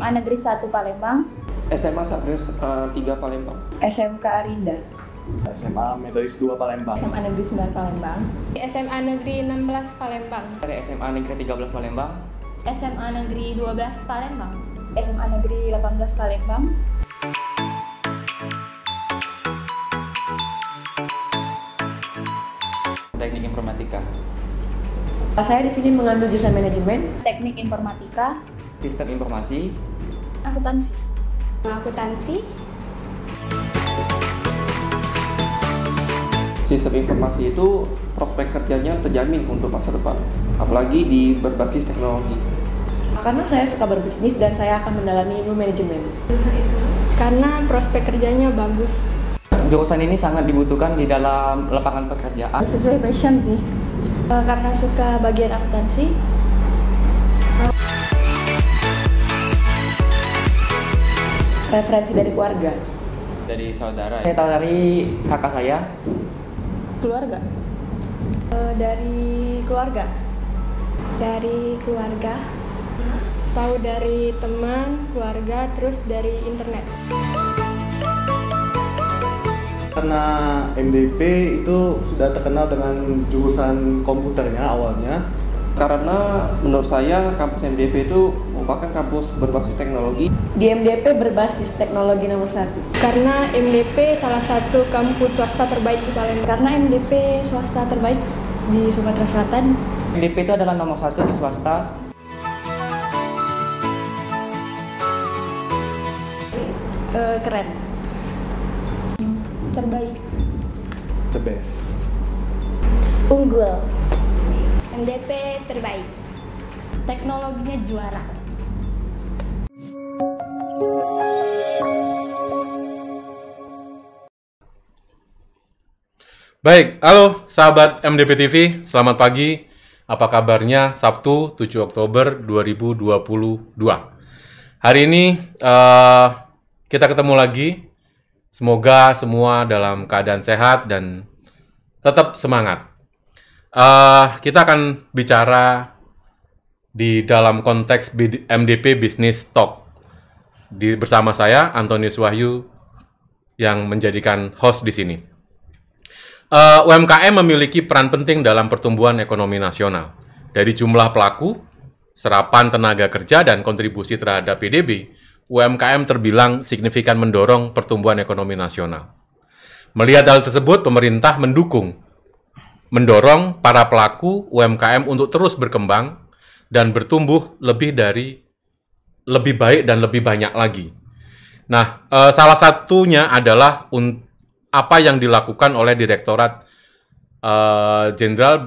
SMA Negeri 1 Palembang, SMA Sabres uh, eh, 3 Palembang, SMK Arinda, SMA Metodis 2 Palembang, SMA Negeri 9 Palembang, SMA Negeri 16 Palembang, SMA Negeri 13 Palembang, SMA Negeri 12 Palembang, SMA Negeri 18 Palembang. Teknik Informatika. Saya di sini mengambil jurusan manajemen, teknik informatika, sistem informasi, akuntansi? Akuntansi. Sistem informasi itu prospek kerjanya terjamin untuk masa depan, apalagi di berbasis teknologi. Karena saya suka berbisnis dan saya akan mendalami ilmu manajemen. Karena prospek kerjanya bagus. Jurusan ini sangat dibutuhkan di dalam lapangan pekerjaan. Sesuai passion sih. Eh, karena suka bagian akuntansi, referensi dari keluarga dari saudara ya? dari kakak saya keluarga uh, dari keluarga dari keluarga tahu dari teman keluarga terus dari internet karena MDP itu sudah terkenal dengan jurusan komputernya awalnya karena menurut saya kampus MDP itu merupakan kampus berbasis teknologi. Di MDP berbasis teknologi nomor satu. Karena MDP salah satu kampus swasta terbaik di Palembang. Karena MDP swasta terbaik di Sumatera Selatan. MDP itu adalah nomor satu di swasta. Eh, keren. Terbaik. The best. Unggul. MDP terbaik. Teknologinya juara. Baik, halo sahabat MDP TV, selamat pagi. Apa kabarnya Sabtu 7 Oktober 2022? Hari ini uh, kita ketemu lagi. Semoga semua dalam keadaan sehat dan tetap semangat uh, kita akan bicara di dalam konteks MDP Business Talk. Di, bersama saya, Antonius Wahyu, yang menjadikan host di sini. Uh, eh, UMKM memiliki peran penting dalam pertumbuhan ekonomi nasional. Dari jumlah pelaku, serapan tenaga kerja, dan kontribusi terhadap PDB, UMKM terbilang signifikan mendorong pertumbuhan ekonomi nasional. Melihat hal tersebut, pemerintah mendukung mendorong para pelaku UMKM untuk terus berkembang dan bertumbuh lebih dari lebih baik dan lebih banyak lagi. Nah, eh, salah satunya adalah un, apa yang dilakukan oleh Direktorat eh, Jenderal eh,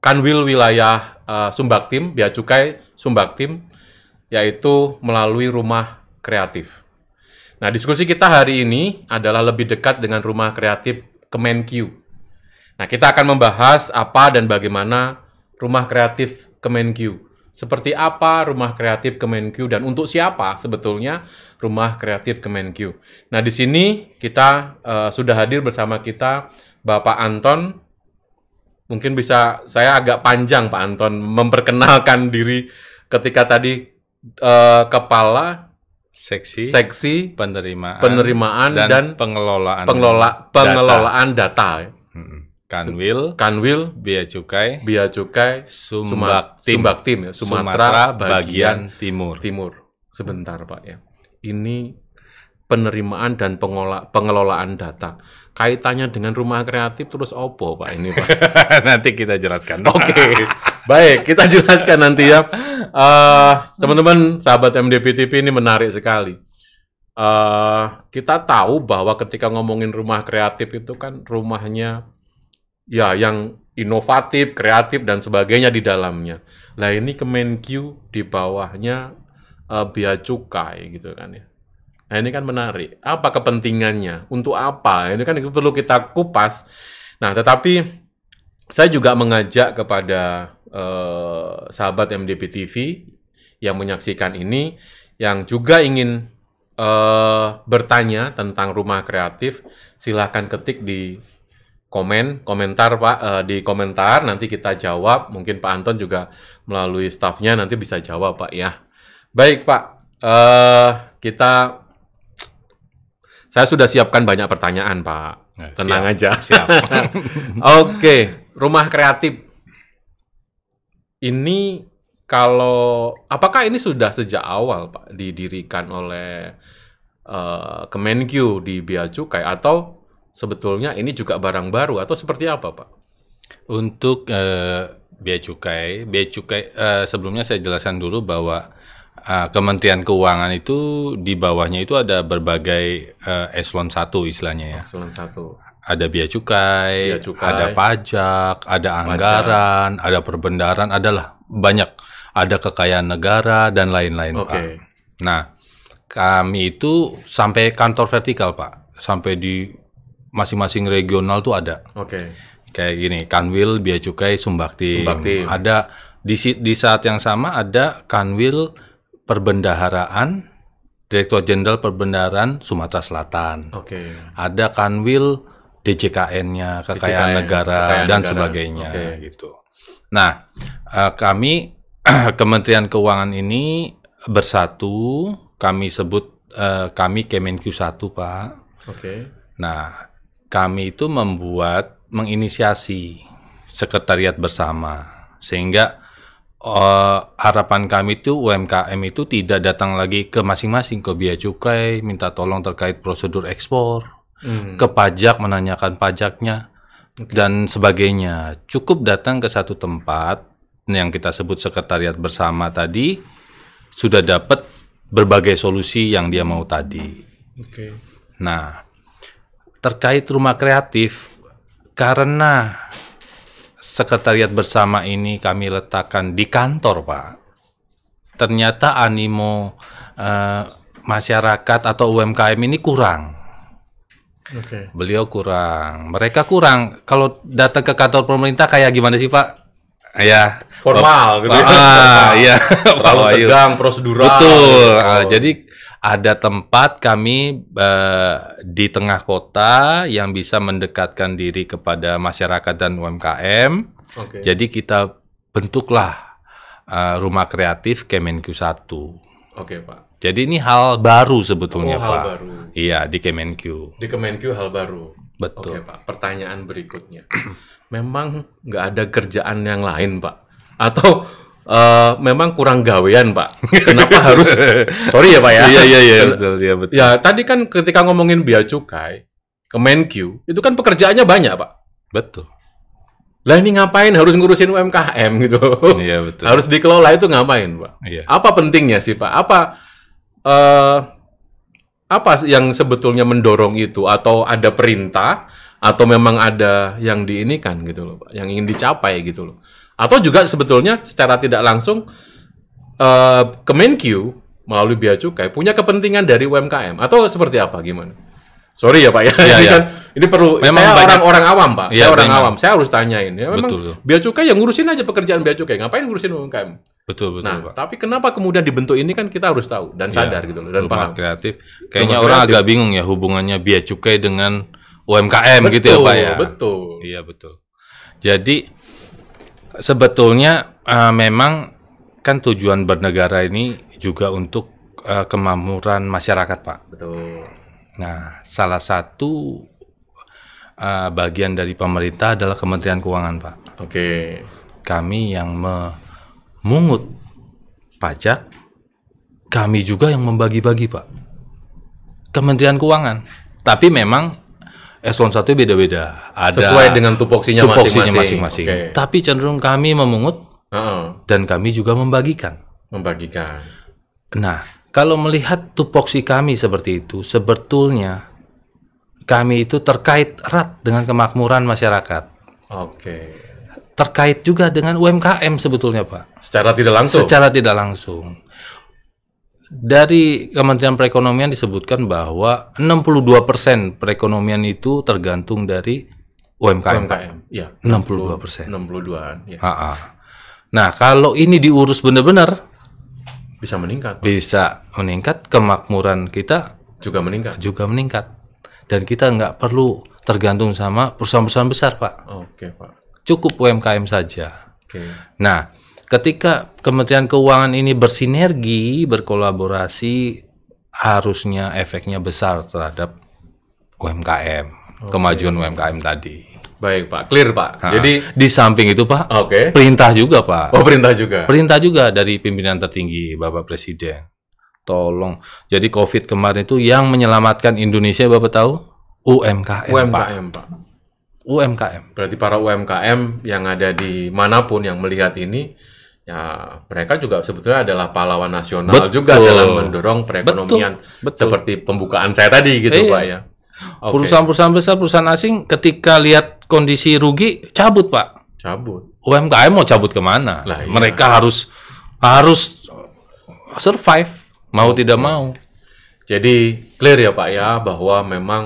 Kanwil Wilayah eh, Sumbaktim, Bea Cukai Sumbaktim, yaitu melalui rumah kreatif. Nah, diskusi kita hari ini adalah lebih dekat dengan rumah kreatif Kemenkyu Nah, kita akan membahas apa dan bagaimana rumah kreatif Kemenq. Seperti apa rumah kreatif Kemenq dan untuk siapa sebetulnya rumah kreatif Kemenq. Nah, di sini kita uh, sudah hadir bersama kita Bapak Anton mungkin bisa saya agak panjang Pak Anton memperkenalkan diri ketika tadi uh, kepala seksi seksi penerimaan penerimaan dan, dan pengelolaan pengelola pengelolaan data, data Kanwil, Kanwil, Bea Cukai, Bea Cukai, Sumbaktim, Sumbaktim ya, Sumatera, Sumatera bagian, bagian Timur. Timur. Sebentar Pak ya. Ini penerimaan dan pengolah, pengelolaan data. Kaitannya dengan rumah kreatif terus opo Pak ini Pak. nanti kita jelaskan. Oke. Okay. Baik, kita jelaskan nanti ya. Uh, teman-teman, sahabat MDPTP ini menarik sekali uh, kita tahu bahwa ketika ngomongin rumah kreatif itu kan rumahnya ya yang inovatif, kreatif dan sebagainya di dalamnya. Nah ini Kemenkyu di bawahnya uh, bea cukai gitu kan ya. Nah ini kan menarik. Apa kepentingannya? Untuk apa? Ini kan itu perlu kita kupas. Nah tetapi saya juga mengajak kepada uh, sahabat MDP TV yang menyaksikan ini, yang juga ingin uh, bertanya tentang rumah kreatif, silahkan ketik di komen, komentar Pak uh, di komentar nanti kita jawab. Mungkin Pak Anton juga melalui staffnya nanti bisa jawab Pak ya. Baik Pak, uh, kita saya sudah siapkan banyak pertanyaan Pak. Nah, Tenang siap, aja. Siap. Oke, rumah kreatif. Ini kalau apakah ini sudah sejak awal Pak didirikan oleh uh, Kemenkyu di Bea Cukai atau sebetulnya ini juga barang baru atau seperti apa, Pak? Untuk uh, biaya cukai, biaya cukai uh, sebelumnya saya jelaskan dulu bahwa uh, Kementerian Keuangan itu di bawahnya itu ada berbagai uh, eselon satu istilahnya ya. Eselon satu. Ada biaya cukai, biaya cukai, ada pajak, ada anggaran, pajak. ada perbendaran, adalah banyak. Ada kekayaan negara dan lain-lain, okay. Pak. Nah, kami itu sampai kantor vertikal, Pak. Sampai di masing-masing regional tuh ada. Oke. Okay. Kayak gini, Kanwil, Bea Cukai, Sumbakti. Sumbakti. Ada di di saat yang sama ada Kanwil Perbendaharaan, Direktur Jenderal Perbendaharaan Sumatera Selatan. Oke. Okay. Ada Kanwil DJKN-nya, kekayaan DJKN, negara kekayaan dan negara. sebagainya okay. gitu. Nah, eh, kami Kementerian Keuangan ini bersatu, kami sebut uh, kami Kemenq 1, Pak. Oke. Okay. Nah, kami itu membuat menginisiasi sekretariat bersama sehingga uh, harapan kami itu UMKM itu tidak datang lagi ke masing-masing ke biaya cukai minta tolong terkait prosedur ekspor hmm. ke pajak menanyakan pajaknya okay. dan sebagainya cukup datang ke satu tempat yang kita sebut sekretariat bersama tadi sudah dapat berbagai solusi yang dia mau tadi. Okay. Nah, terkait rumah kreatif karena sekretariat bersama ini kami letakkan di kantor, Pak. Ternyata animo eh, masyarakat atau UMKM ini kurang. Okay. Beliau kurang, mereka kurang. Kalau datang ke kantor pemerintah kayak gimana sih, Pak? Iya. Gitu ya, ah, formal gitu. Ah, iya. Terlalu iya. tegang prosedural. Betul. Gitu ya. ah, oh. Jadi ada tempat kami uh, di tengah kota yang bisa mendekatkan diri kepada masyarakat dan UMKM. Okay. Jadi kita bentuklah uh, rumah kreatif Kemenku 1. Oke, okay, Pak. Jadi ini hal baru sebetulnya, oh, Pak. baru. Iya, di Kemenku. Di Kemenku hal baru. Betul. Oke, okay, Pak. Pertanyaan berikutnya. Memang nggak ada kerjaan yang lain, Pak? Atau uh, memang kurang gawean pak. Kenapa harus? Sorry ya pak ya. Iya iya iya. Betul, iya betul. Ya tadi kan ketika ngomongin biaya cukai, Kemenkyu itu kan pekerjaannya banyak pak. Betul. Lah ini ngapain harus ngurusin UMKM gitu? Iya betul. harus dikelola itu ngapain pak? Iya. Apa pentingnya sih pak? Apa uh, apa yang sebetulnya mendorong itu? Atau ada perintah? Atau memang ada yang diinikan gitu loh pak? Yang ingin dicapai gitu loh? Atau juga sebetulnya secara tidak langsung uh, eh, Kemenkyu melalui bea cukai punya kepentingan dari UMKM atau seperti apa gimana? Sorry ya Pak ya, ya, ini, ya. Kan, ini perlu memang saya orang-orang awam Pak, ya, saya orang memang. awam, saya harus tanyain. Ya, memang betul. bea cukai yang ngurusin aja pekerjaan bea cukai, ngapain ngurusin UMKM? Betul betul nah, Pak. Tapi kenapa kemudian dibentuk ini kan kita harus tahu dan iya. sadar ya, gitu loh dan paham. kreatif. Kayaknya orang kreatif. agak bingung ya hubungannya bea cukai dengan UMKM betul, gitu ya Pak ya. Betul. Iya betul. Jadi Sebetulnya uh, memang kan tujuan bernegara ini juga untuk uh, eh, kemamuran masyarakat, Pak. Betul. Nah, salah satu uh, bagian dari pemerintah adalah Kementerian Keuangan, Pak. Oke. Okay. Kami yang memungut pajak, kami juga yang membagi-bagi, Pak. Kementerian Keuangan. Tapi memang eselon satu beda-beda. Ada sesuai dengan tupoksinya masing-masing. Okay. Tapi cenderung kami memungut uh -uh. dan kami juga membagikan. Membagikan. Nah, kalau melihat tupoksi kami seperti itu, sebetulnya kami itu terkait erat dengan kemakmuran masyarakat. Oke. Okay. Terkait juga dengan UMKM sebetulnya, Pak. Secara tidak langsung. Secara tidak langsung dari Kementerian Perekonomian disebutkan bahwa 62% perekonomian itu tergantung dari UMKM. UMKM, ya. 62%. persen. 62 ya. Nah, kalau ini diurus benar-benar bisa meningkat. Bisa meningkat kemakmuran kita juga meningkat. Juga meningkat. Dan kita nggak perlu tergantung sama perusahaan-perusahaan besar, Pak. Oke, Pak. Cukup UMKM saja. Oke. Nah, ketika Kementerian Keuangan ini bersinergi, berkolaborasi, harusnya efeknya besar terhadap UMKM, okay. kemajuan UMKM tadi. Baik Pak, clear Pak. Ha. Jadi di samping itu Pak, oke. Okay. Perintah juga Pak. Oh perintah juga. Perintah juga dari pimpinan tertinggi Bapak Presiden. Tolong. Jadi COVID kemarin itu yang menyelamatkan Indonesia Bapak tahu UMKM. UMKM Pak. Pak. UMKM. Berarti para UMKM yang ada di manapun yang melihat ini ya mereka juga sebetulnya adalah pahlawan nasional Betul. juga dalam mendorong perekonomian Betul. Betul. seperti pembukaan saya tadi gitu eh, Pak ya. perusahaan Perusahaan-perusahaan besar, perusahaan asing ketika lihat kondisi rugi cabut Pak. Cabut. UMKM mau cabut kemana? Lah, iya. Mereka harus harus survive mau oh, tidak mau. Jadi clear ya Pak ya bahwa memang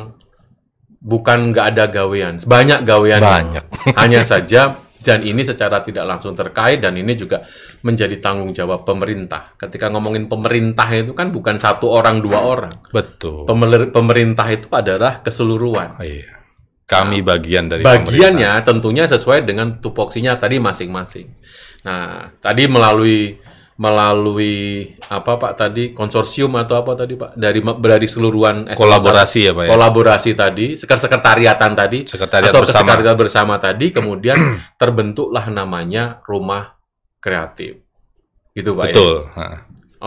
bukan nggak ada gawean, banyak gawean. Banyak. Hanya saja dan ini secara tidak langsung terkait dan ini juga menjadi tanggung jawab pemerintah. Ketika ngomongin pemerintah itu kan bukan satu orang dua orang. Betul. pemerintah itu adalah keseluruhan. Oh, iya. Kami bagian dari bagiannya tentunya sesuai dengan tupoksinya tadi masing-masing. Nah, tadi melalui melalui apa Pak tadi konsorsium atau apa tadi Pak dari dari seluruhan kolaborasi ya Pak ya? kolaborasi tadi sekretariatan tadi sekretariat atau bersama. sekretariat bersama tadi hmm. kemudian terbentuklah namanya rumah kreatif gitu Pak ya? betul ya? oke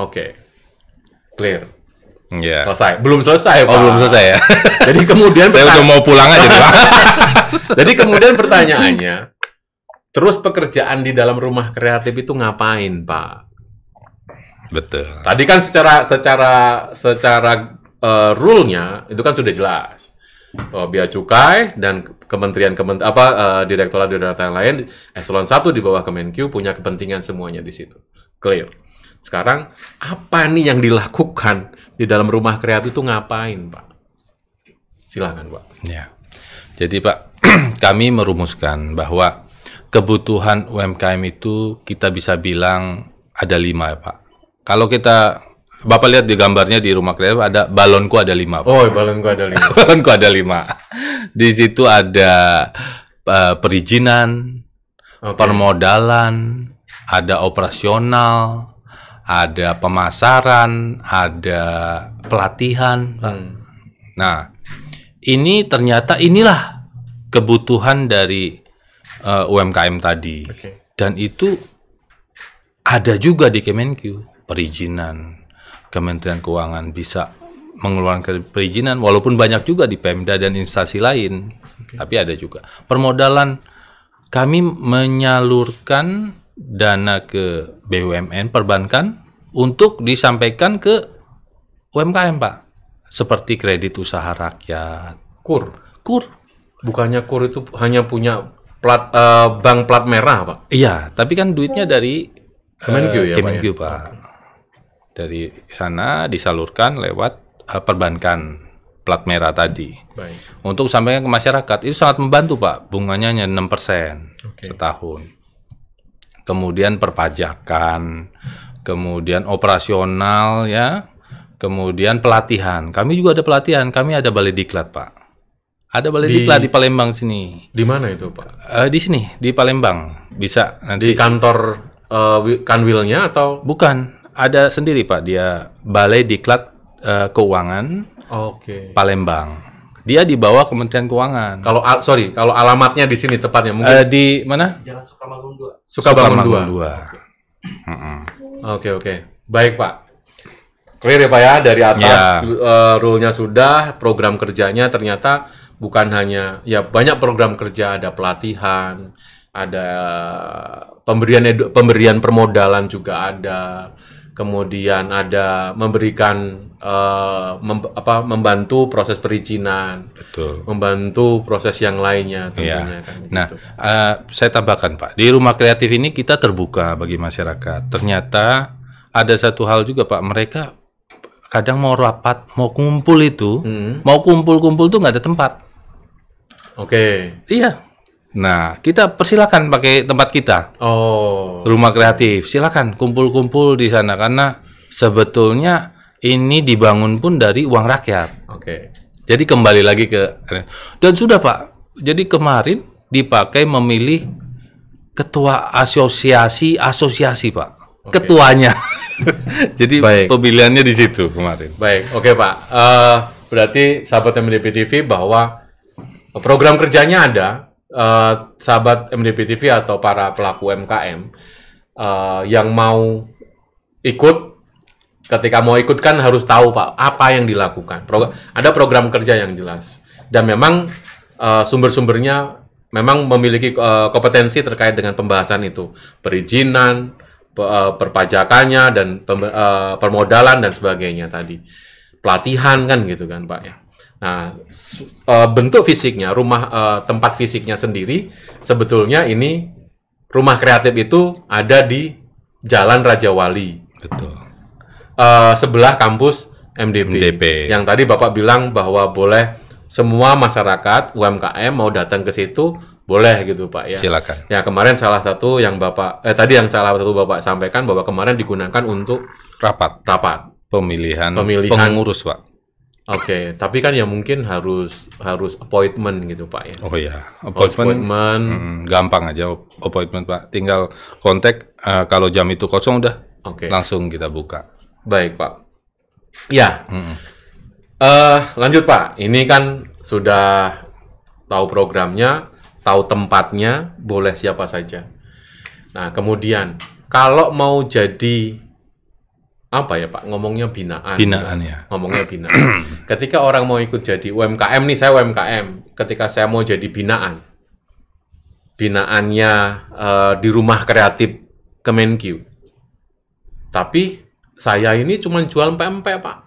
okay. clear Yeah. Selesai. Belum selesai, oh, Pak. belum selesai ya. Jadi kemudian saya udah mau pulang aja, Pak. Jadi kemudian pertanyaannya, terus pekerjaan di dalam rumah kreatif itu ngapain, Pak? Betul. Tadi kan secara secara secara uh, rule-nya itu kan sudah jelas. Uh, oh, biaya cukai dan kementerian kementerian apa uh, eh, direktorat direktorat yang lain eselon satu di bawah Kemenq punya kepentingan semuanya di situ. Clear. Sekarang apa nih yang dilakukan di dalam rumah kreatif itu ngapain, Pak? Silakan, Pak. Ya. Jadi, Pak, kami merumuskan bahwa kebutuhan UMKM itu kita bisa bilang ada lima ya, Pak. Kalau kita Bapak lihat di gambarnya di rumah kreatif ada balonku ada lima. Pak. Oh, balonku ada lima. balonku ada lima. Di situ ada uh, perizinan, okay. permodalan, ada operasional, ada pemasaran, ada pelatihan. Hmm. Nah, ini ternyata inilah kebutuhan dari uh, eh, UMKM tadi. Okay. Dan itu ada juga di Kemenkyu perizinan Kementerian Keuangan bisa mengeluarkan perizinan walaupun banyak juga di Pemda dan instansi lain okay. tapi ada juga permodalan kami menyalurkan dana ke BUMN perbankan untuk disampaikan ke UMKM Pak seperti kredit usaha rakyat kur kur bukannya kur itu hanya punya plat uh, bank plat merah Pak iya tapi kan duitnya dari Kemenkyu uh, eh, ya Kemenkyu Pak, ya? Pak dari sana disalurkan lewat uh, perbankan plat merah tadi. Baik. Untuk sampaikan ke masyarakat itu sangat membantu Pak, bunganya hanya 6% okay. setahun. Kemudian perpajakan, kemudian operasional ya, kemudian pelatihan. Kami juga ada pelatihan, kami ada balai diklat Pak. Ada balai di, diklat di Palembang sini. Di mana itu Pak? Uh, di sini, di Palembang. Bisa nanti di kantor uh, kanwilnya atau bukan? ada sendiri Pak dia Balai Diklat uh, Keuangan Okay. Palembang. Dia di bawah Kementerian Keuangan. Kalau al- sorry, kalau alamatnya di sini tepatnya mungkin uh, di mana? Jalan Sukabangun 2. Sukabangun 2. Oke, oke. Baik, Pak. Clear ya Pak ya dari atas yeah. Iya. uh, rule-nya sudah, program kerjanya ternyata bukan hanya ya banyak program kerja, ada pelatihan, ada eh, pemberian edu, pemberian permodalan juga ada kemudian ada memberikan uh, mem apa membantu proses perizinan, betul, membantu proses yang lainnya tentunya. Ya. Kan, gitu. nah, gitu. uh, saya tambahkan Pak, di rumah kreatif ini kita terbuka bagi masyarakat. Ternyata ada satu hal juga Pak, mereka kadang mau rapat, mau kumpul itu, hmm. mau kumpul-kumpul tuh nggak ada tempat. Oke. Okay. Iya, Nah, kita persilakan pakai tempat kita. Oh. Rumah kreatif, silakan kumpul-kumpul di sana karena sebetulnya ini dibangun pun dari uang rakyat. Oke. Okay. Jadi kembali lagi ke dan sudah Pak. Jadi kemarin dipakai memilih ketua asosiasi asosiasi Pak. Okay. Ketuanya. Jadi Baik. pemilihannya di situ kemarin. Baik, oke okay, Pak. Uh, berarti sahabat MDP TV bahwa program kerjanya ada, uh, sahabat MDP TV atau para pelaku MKM uh, eh, yang mau ikut ketika mau ikut kan harus tahu Pak apa yang dilakukan. Pro ada program kerja yang jelas dan memang uh, sumber-sumbernya memang memiliki uh, kompetensi terkait dengan pembahasan itu, perizinan, pe, perpajakannya dan uh, permodalan dan sebagainya tadi. Pelatihan kan gitu kan Pak ya. Nah, eh, bentuk fisiknya, rumah eh, tempat fisiknya sendiri sebetulnya ini rumah kreatif itu ada di Jalan Raja Wali. Betul. Eh, sebelah kampus MDP. MDP. Yang tadi Bapak bilang bahwa boleh semua masyarakat UMKM mau datang ke situ boleh gitu Pak ya. Silakan. Ya kemarin salah satu yang Bapak eh tadi yang salah satu Bapak sampaikan bahwa kemarin digunakan untuk rapat. Rapat. Pemilihan, pemilihan pengurus Pak Oke, okay, tapi kan ya mungkin harus harus appointment gitu pak ya. Oh ya appointment, appointment. Hmm, gampang aja appointment pak. Tinggal kontak uh, kalau jam itu kosong udah, okay. langsung kita buka. Baik pak. Ya, hmm. Uh, lanjut pak. Ini kan sudah tahu programnya, tahu tempatnya, boleh siapa saja. Nah kemudian kalau mau jadi apa ya Pak ngomongnya binaan binaan ya, ya. ngomongnya binaan ketika orang mau ikut jadi UMKM nih saya UMKM ketika saya mau jadi binaan binaannya uh, di rumah kreatif Kemenkyu tapi saya ini cuma jual PMP Pak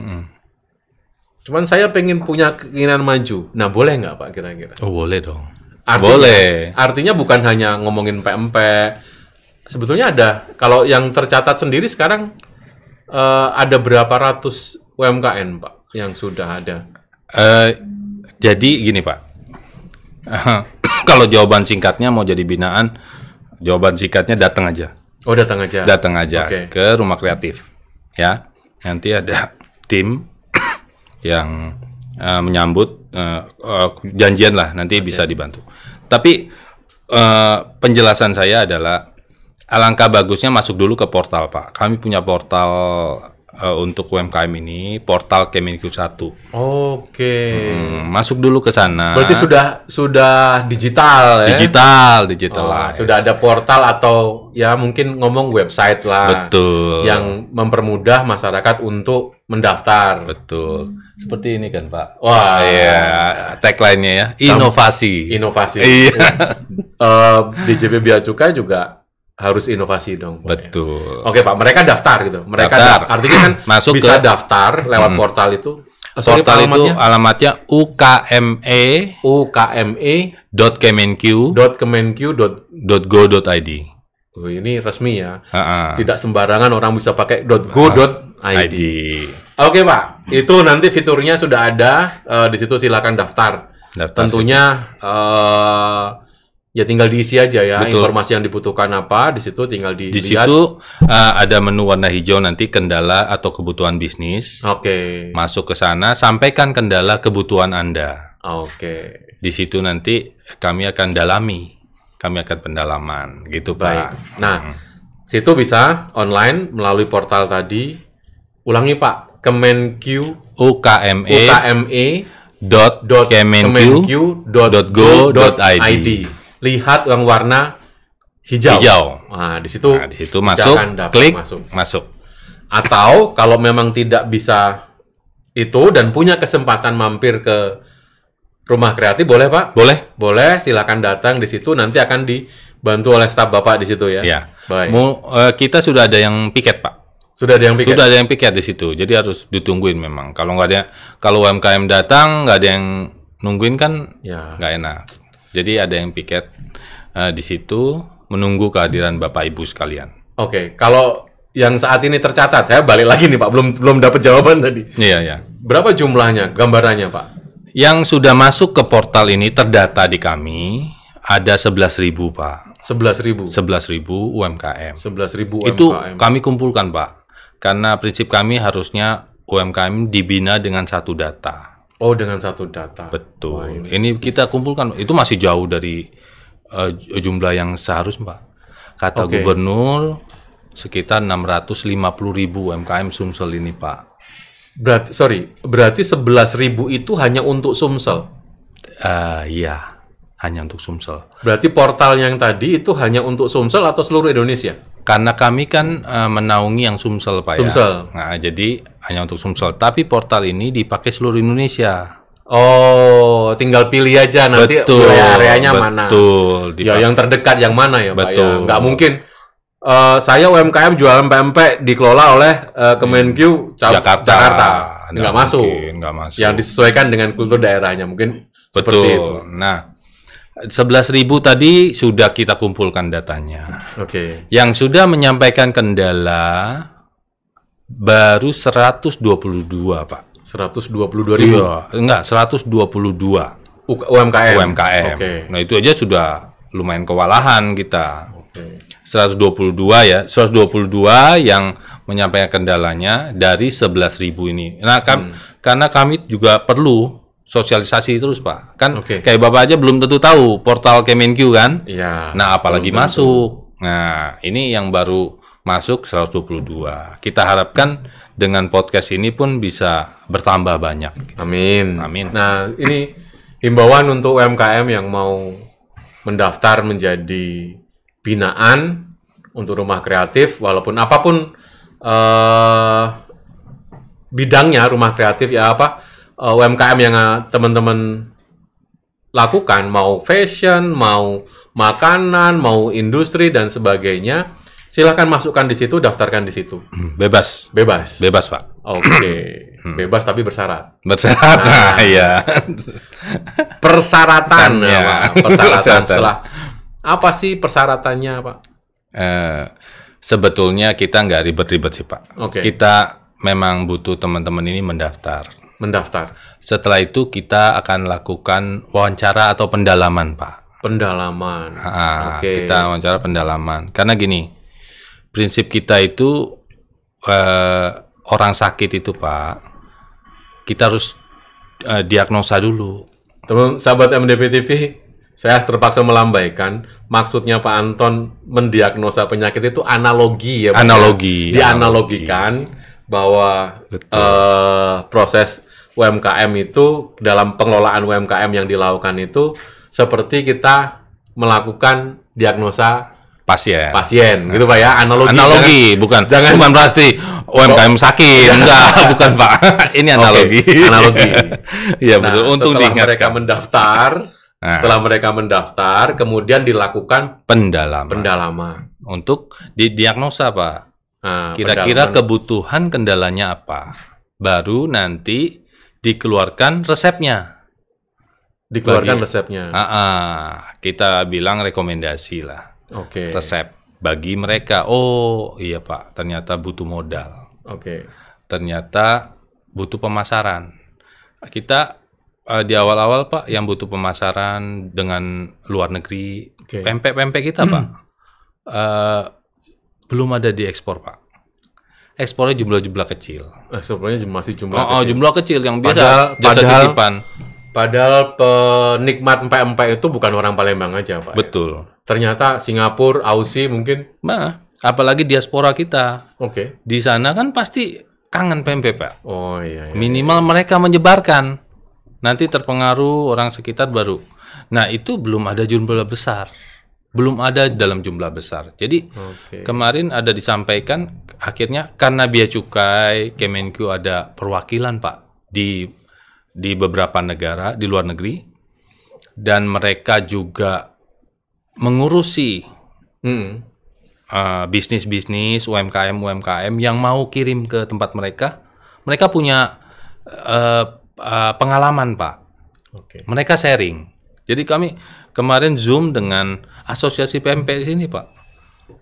hmm. cuman saya pengen punya keinginan maju nah boleh nggak Pak kira-kira oh boleh dong artinya, boleh artinya bukan hanya ngomongin PMP sebetulnya ada. Kalau yang tercatat sendiri sekarang uh, ada berapa ratus UMKM Pak yang sudah ada? Uh, jadi gini Pak, kalau jawaban singkatnya mau jadi binaan, jawaban singkatnya datang aja. Oh datang aja. Datang aja okay. ke rumah kreatif, ya. Nanti ada tim yang uh, menyambut uh, uh, janjian lah. Nanti okay. bisa dibantu. Tapi uh, penjelasan saya adalah Alangkah bagusnya masuk dulu ke portal Pak. Kami punya portal uh, untuk UMKM ini portal Kemenku 1. Oke. Hmm, masuk dulu ke sana. Berarti sudah sudah digital ya. Digital, digital oh, Sudah ada portal atau ya mungkin ngomong website lah. Betul. Yang mempermudah masyarakat untuk mendaftar. Betul. Seperti ini kan, Pak. Wah, ya tagline-nya ya, inovasi. Inovasi. Iya. uh, eh, DJP Bia juga harus inovasi dong. Ya. Betul. Oke pak, mereka daftar gitu. Mereka daftar. daftar. Artinya kan Masuk bisa ke... daftar lewat portal itu. Oh, sorry, portal alamatnya? itu alamatnya ukme ukme dot kemenq dot kemenq dot go dot id. Oh, ini resmi ya. Uh -uh. Tidak sembarangan orang bisa pakai dot go dot id. Oke pak, itu nanti fiturnya sudah ada. Uh, di situ silakan daftar. daftar Tentunya. Situ. Uh, Ya tinggal diisi aja ya Betul. informasi yang dibutuhkan apa di situ tinggal dilihat. Di situ uh, ada menu warna hijau nanti kendala atau kebutuhan bisnis. Oke. Okay. Masuk ke sana sampaikan kendala kebutuhan Anda. Oke. Okay. Di situ nanti kami akan dalami. Kami akan pendalaman gitu Baik. Pak. Nah, hmm. situ bisa online melalui portal tadi. Ulangi Pak, Kemenq UKME UKME dot dot kemenq dot go dot id lihat yang warna hijau. Hijau. Nah, di situ nah, di situ masuk, klik masuk. masuk. Atau kalau memang tidak bisa itu dan punya kesempatan mampir ke rumah kreatif boleh Pak? Boleh. Boleh, silakan datang di situ nanti akan dibantu oleh staf Bapak di situ ya. Iya. Baik. Mau, uh, eh, kita sudah ada yang piket Pak. Sudah ada yang piket. Sudah ada yang piket di situ. Jadi harus ditungguin memang. Kalau nggak ada kalau UMKM datang nggak ada yang nungguin kan ya nggak enak. Jadi ada yang piket uh, di situ menunggu kehadiran Bapak Ibu sekalian. Oke, okay. kalau yang saat ini tercatat, saya balik lagi nih Pak, belum belum dapat jawaban tadi. Iya, iya. Berapa jumlahnya, gambarannya Pak? Yang sudah masuk ke portal ini terdata di kami ada 11.000 Pak. 11.000. 11.000 UMKM. 11.000 UMKM. Itu kami kumpulkan Pak. Karena prinsip kami harusnya UMKM dibina dengan satu data. Oh, dengan satu data. Betul. Wah, ini. kita kumpulkan. Itu masih jauh dari uh, jumlah yang seharus, Pak. Kata okay. gubernur sekitar 650 ribu UMKM Sumsel ini, Pak. Berarti, sorry, berarti 11 ribu itu hanya untuk Sumsel? Uh, iya, hanya untuk Sumsel. Berarti portal yang tadi itu hanya untuk Sumsel atau seluruh Indonesia? Karena kami kan uh, menaungi yang Sumsel, Pak ya. Sumsel. ya. Nah, jadi hanya untuk Sumsel. Tapi portal ini dipakai seluruh Indonesia. Oh, tinggal pilih aja nanti betul, wilayah areanya betul, mana. Betul. Ya, yang terdekat yang mana ya, betul. Pak ya. Nggak mungkin uh, saya UMKM jualan PMP dikelola oleh uh, Kemenkyu hmm. Jakarta. Jakarta. Nggak, masuk. Mungkin, nggak masuk. Yang disesuaikan dengan kultur daerahnya mungkin betul. seperti itu. Nah, ribu tadi sudah kita kumpulkan datanya. Oke. Okay. Yang sudah menyampaikan kendala baru 122, Pak. 122 ribu? Iya, enggak, 122. U UMKM? UMKM. Okay. Nah, itu aja sudah lumayan kewalahan kita. Oke. Okay. 122 ya, 122 yang menyampaikan kendalanya dari ribu ini. Nah, kam hmm. karena kami juga perlu sosialisasi terus pak kan okay. kayak bapak aja belum tentu tahu portal Kemenq kan iya nah apalagi masuk nah ini yang baru masuk 122 kita harapkan dengan podcast ini pun bisa bertambah banyak amin amin nah ini himbauan untuk UMKM yang mau mendaftar menjadi binaan untuk rumah kreatif walaupun apapun uh, bidangnya rumah kreatif ya apa uh, eh, UMKM yang uh, teman-teman lakukan, mau fashion, mau makanan, mau industri dan sebagainya, silahkan masukkan di situ, daftarkan di situ. Hmm, bebas. Bebas. Bebas pak. Oke. Okay. Hmm. Hmm. Bebas tapi bersyarat. Bersyarat. Nah. nah, iya. Persyaratan. Iya. Ya. Pak. Persyaratan. Setelah apa sih persyaratannya pak? Eh, sebetulnya kita nggak ribet-ribet sih pak. Okay. Kita memang butuh teman-teman ini mendaftar mendaftar. Setelah itu kita akan lakukan wawancara atau pendalaman, Pak. Pendalaman. Oke. okay. Kita wawancara pendalaman. Karena gini, prinsip kita itu eh, orang sakit itu, Pak. Kita harus eh, diagnosa dulu. Teman sahabat MDP TV, saya terpaksa melambaikan. Maksudnya Pak Anton mendiagnosa penyakit itu analogi ya. Pak ya. analogi. Di Dianalogikan analogi. bahwa Uh, proses UMKM itu dalam pengelolaan UMKM yang dilakukan itu seperti kita melakukan diagnosa pasien. Pasien, nah. gitu Pak ya. Analogi. Analogi, jangan, bukan. Jangan bukan pasti UMKM sakit. Enggak, bukan Pak. Ini analogi. Okay, analogi. Iya nah, betul. Untung setelah diingatkan. mereka mendaftar, nah. setelah mereka mendaftar, kemudian dilakukan pendalaman. Pendalaman. Untuk didiagnosa, Pak. Nah, Kira-kira kebutuhan kendalanya apa? Baru nanti dikeluarkan resepnya. Dikeluarkan bagi, resepnya. Uh, uh, kita bilang rekomendasi lah. Oke. Okay. Resep bagi mereka. Oh iya pak, ternyata butuh modal. Oke. Okay. Ternyata butuh pemasaran. Kita uh, di awal-awal pak yang butuh pemasaran dengan luar negeri, okay. pempek-pempek kita pak uh, belum ada di ekspor pak ekspornya jumlah-jumlah kecil. Ekspornya masih jumlah oh, oh kecil. Oh, jumlah kecil yang biasa padahal, jasa padahal, titipan. Padahal penikmat empek-empek itu bukan orang Palembang aja, Pak. Betul. Ya. Ternyata Singapura, Aussie mungkin. Nah, apalagi diaspora kita. Oke. Okay. Di sana kan pasti kangen pempek, Pak. Oh iya, iya, iya. Minimal mereka menyebarkan. Nanti terpengaruh orang sekitar baru. Nah, itu belum ada jumlah besar belum ada dalam jumlah besar. Jadi okay. kemarin ada disampaikan akhirnya karena biaya cukai Kemenku ada perwakilan Pak di di beberapa negara di luar negeri dan mereka juga mengurusi mm. uh, bisnis bisnis UMKM UMKM yang mau kirim ke tempat mereka. Mereka punya uh, uh, pengalaman Pak. Okay. Mereka sharing. Jadi kami kemarin zoom dengan asosiasi PMP sini pak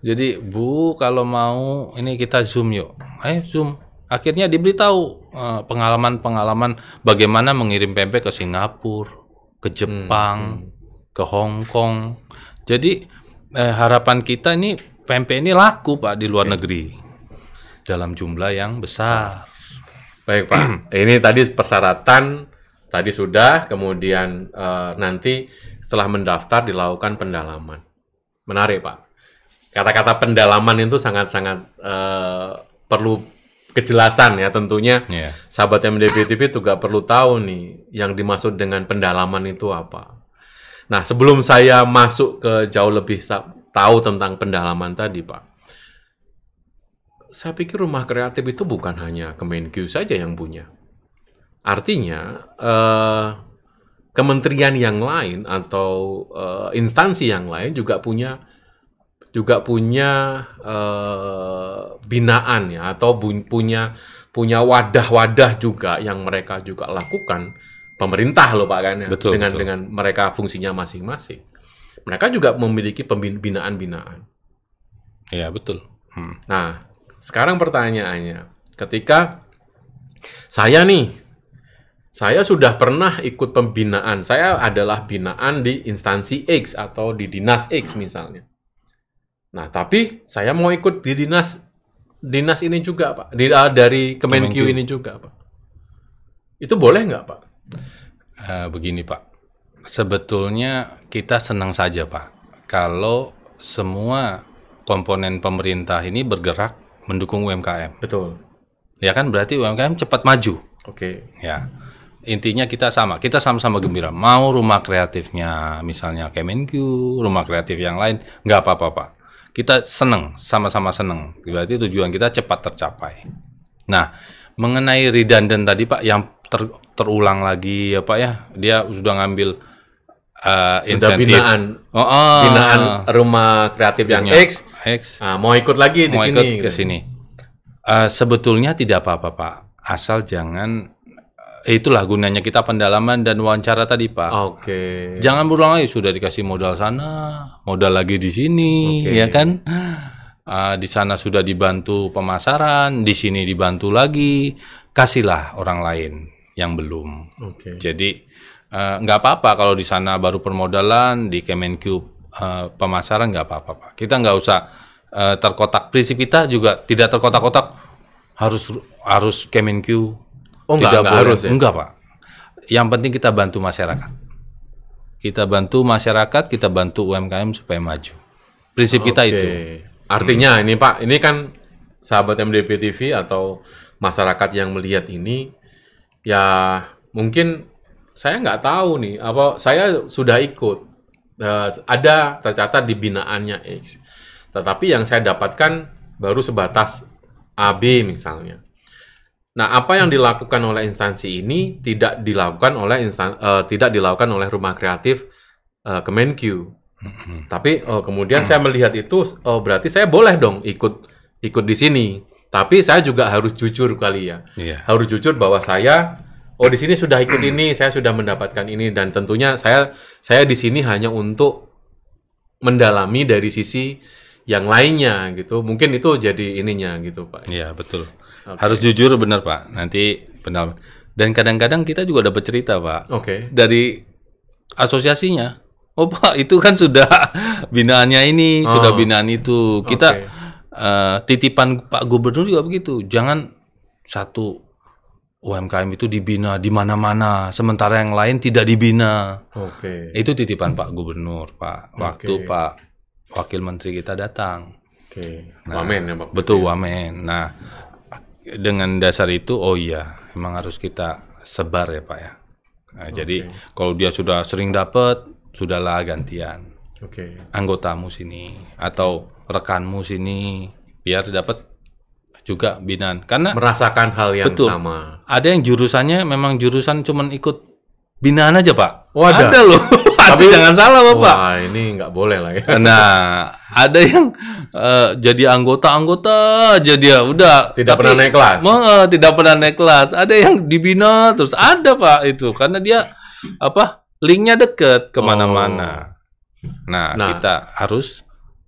jadi bu kalau mau ini kita zoom yuk ayo eh, zoom akhirnya diberitahu eh, pengalaman-pengalaman bagaimana mengirim PMP ke Singapura ke Jepang hmm, hmm. ke Hong Kong jadi eh, harapan kita ini PMP ini laku pak di luar okay. negeri dalam jumlah yang besar, besar. Baik Pak, ini tadi persyaratan tadi sudah, kemudian uh, nanti setelah mendaftar dilakukan pendalaman. Menarik, Pak. Kata-kata pendalaman itu sangat-sangat uh, perlu kejelasan ya tentunya. Yeah. Sahabat itu juga perlu tahu nih yang dimaksud dengan pendalaman itu apa. Nah, sebelum saya masuk ke jauh lebih tahu tentang pendalaman tadi, Pak. Saya pikir rumah kreatif itu bukan hanya Kemenkyu saja yang punya. Artinya, eh, kementerian yang lain atau uh, instansi yang lain juga punya juga punya uh, binaan ya atau bu punya punya wadah-wadah juga yang mereka juga lakukan pemerintah loh pak kan ya betul, dengan betul. dengan mereka fungsinya masing-masing mereka juga memiliki pembinaan-binaan ya betul hmm. nah sekarang pertanyaannya ketika saya nih saya sudah pernah ikut pembinaan. Saya adalah binaan di instansi X atau di dinas X misalnya. Nah, tapi saya mau ikut di dinas dinas ini juga, Pak. Di, uh, dari Kemenkyu, Kemenkyu ini juga, Pak. Itu boleh nggak, Pak? Uh, begini, Pak. Sebetulnya kita senang saja, Pak. Kalau semua komponen pemerintah ini bergerak mendukung UMKM. Betul. Ya kan berarti UMKM cepat maju. Oke. Okay. Ya intinya kita sama, kita sama-sama gembira. Mau rumah kreatifnya misalnya Kemenku, rumah kreatif yang lain, nggak apa-apa pak. Kita seneng, sama-sama seneng. Berarti tujuan kita cepat tercapai. Nah, mengenai redundant tadi pak, yang ter, terulang lagi ya pak ya, dia sudah ngambil uh, sudah binaan, oh, oh, binaan rumah kreatif yang X, X. Nah, mau ikut lagi di mau sini, ikut ke sini. Uh, sebetulnya tidak apa-apa pak, asal jangan itulah gunanya kita pendalaman dan wawancara tadi Pak. Oke. Okay. Jangan berulang lagi sudah dikasih modal sana, modal lagi di sini, okay. ya kan? Uh, di sana sudah dibantu pemasaran, di sini dibantu lagi, kasihlah orang lain yang belum. Oke. Okay. Jadi eh, nggak uh, apa-apa kalau di sana baru permodalan, di Kemenq uh, eh, pemasaran nggak apa-apa Pak. Kita nggak usah uh, terkotak prinsip kita juga tidak terkotak-kotak harus harus Kemenq Oh enggak, tidak enggak boleh. harus ya? Enggak Pak. Yang penting kita bantu masyarakat. Kita bantu masyarakat, kita bantu UMKM supaya maju. Prinsip kita itu. Artinya hmm. ini Pak, ini kan sahabat MDP TV atau masyarakat yang melihat ini ya mungkin saya nggak tahu nih apa saya sudah ikut eh, ada tercatat di binaannya X tetapi yang saya dapatkan baru sebatas AB misalnya Nah, apa yang dilakukan oleh instansi ini tidak dilakukan oleh instan uh, tidak dilakukan oleh rumah kreatif uh, eh, Kemenq. Tapi uh, kemudian saya melihat itu oh berarti saya boleh dong ikut ikut di sini. Tapi saya juga harus jujur kali ya. Yeah. Harus jujur bahwa saya oh di sini sudah ikut ini, saya sudah mendapatkan ini dan tentunya saya saya di sini hanya untuk mendalami dari sisi yang lainnya gitu. Mungkin itu jadi ininya gitu, Pak. Iya, betul. Okay. Harus jujur benar Pak. Nanti benar. Dan kadang-kadang kita juga dapat cerita Pak. Okay. Dari asosiasinya. Oh Pak itu kan sudah binaannya ini, oh. sudah binaan itu. Kita okay. uh, eh, titipan Pak Gubernur juga begitu. Jangan satu UMKM itu dibina di mana-mana, sementara yang lain tidak dibina. Oke. Okay. Itu titipan Pak Gubernur, Pak. Waktu okay. Pak Wakil Menteri kita datang. Oke. Okay. Nah, wamen ya Pak. Betul Wamen. Nah, dengan dasar itu oh iya emang harus kita sebar ya pak ya nah, okay. jadi kalau dia sudah sering dapat sudahlah gantian okay. anggotamu sini atau rekanmu sini biar dapat juga binaan karena merasakan hal yang betul, sama ada yang jurusannya memang jurusan cuman ikut binaan aja pak oh, ada. ada loh Tapi jangan salah Bapak. Wah, ini nggak boleh lah ya. Nah, ada yang uh, jadi anggota-anggota jadi ya udah tidak tapi, pernah naik kelas. Uh, tidak pernah naik kelas. Ada yang dibina terus ada Pak itu karena dia apa? Linknya deket kemana-mana. Oh. Nah, nah, kita harus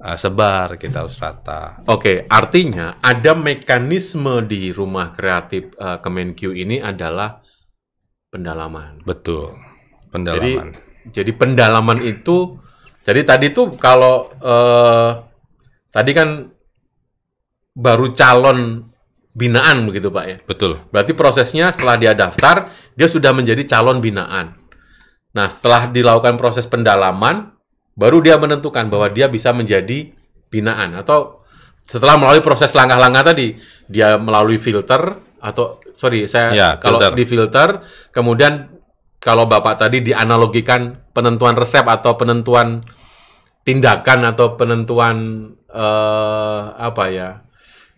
uh, sebar, kita harus rata. Oke, okay, artinya ada mekanisme di rumah kreatif uh, Kemenq ini adalah pendalaman. Betul, pendalaman. Jadi, jadi pendalaman itu jadi tadi tuh kalau uh, tadi kan baru calon binaan begitu Pak ya. Betul. Berarti prosesnya setelah dia daftar, dia sudah menjadi calon binaan. Nah, setelah dilakukan proses pendalaman, baru dia menentukan bahwa dia bisa menjadi binaan atau setelah melalui proses langkah-langkah tadi, dia melalui filter atau sorry saya ya, kalau di filter kemudian kalau Bapak tadi dianalogikan penentuan resep atau penentuan tindakan atau penentuan uh, apa ya?